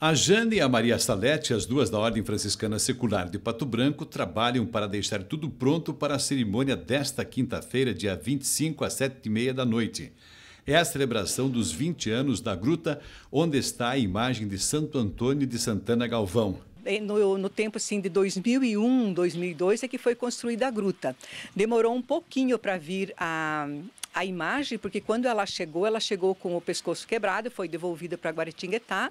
A Jane e a Maria Salete, as duas da Ordem Franciscana Secular de Pato Branco, trabalham para deixar tudo pronto para a cerimônia desta quinta-feira, dia 25 às 7h30 da noite. É a celebração dos 20 anos da gruta, onde está a imagem de Santo Antônio de Santana Galvão. No, no, tempo assim, de 2001, 2002 é que foi construída a gruta. Demorou um pouquinho para vir a, a imagem, porque quando ela chegou, ela chegou com o pescoço quebrado, foi devolvida para Guaratinguetá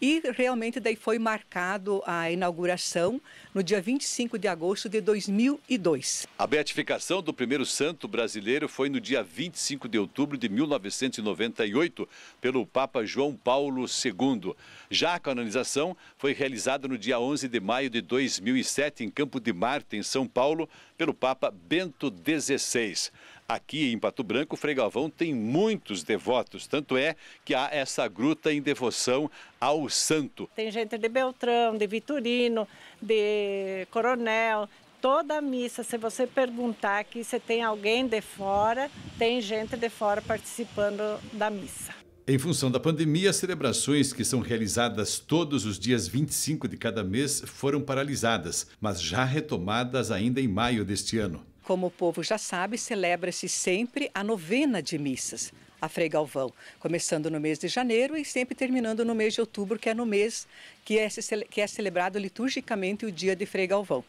e realmente daí foi marcado a inauguração no dia 25 de agosto de 2002. A beatificação do primeiro santo brasileiro foi no dia 25 de outubro de 1998 pelo Papa João Paulo II. Já a canonização foi realizada no dia 11 de maio de 2007 em Campo de Marte, em São Paulo, pelo Papa Bento XVI. Aqui em Pato Branco, Fregalvão Frei Galvão tem muitos devotos, tanto é que há essa gruta em devoção ao santo. Tem gente de Beltrão, de Vitorino, de Coronel, toda a missa, se você perguntar aqui se tem alguém de fora, tem gente de fora participando da missa. Em função da pandemia, as celebrações que são realizadas todos os dias 25 de cada mês foram paralisadas, mas já retomadas ainda em maio deste ano. Como o povo já sabe, celebra-se sempre a novena de missas, a Frei Galvão, começando no mês de janeiro e sempre terminando no mês de outubro, que é no mês que é, que é celebrado liturgicamente o dia de Frei Galvão.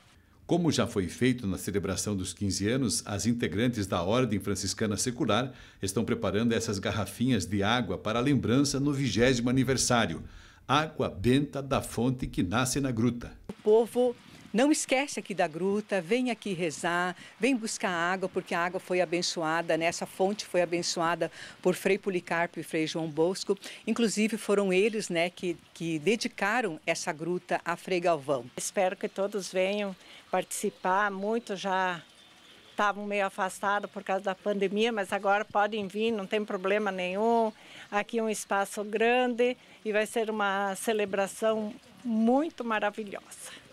Como já foi feito na celebração dos 15 anos, as integrantes da Ordem Franciscana Secular estão preparando essas garrafinhas de água para lembrança no vigésimo aniversário. Água benta da fonte que nasce na gruta. O povo não esquece aqui da gruta, vem aqui rezar, vem buscar água, porque a água foi abençoada, né? essa fonte foi abençoada por Frei Policarpo e Frei João Bosco. Inclusive foram eles né, que, que dedicaram essa gruta a Frei Galvão. Espero que todos venham participar, muito já estavam meio afastados por causa da pandemia, mas agora podem vir, não tem problema nenhum. Aqui um espaço grande e vai ser uma celebração muito maravilhosa.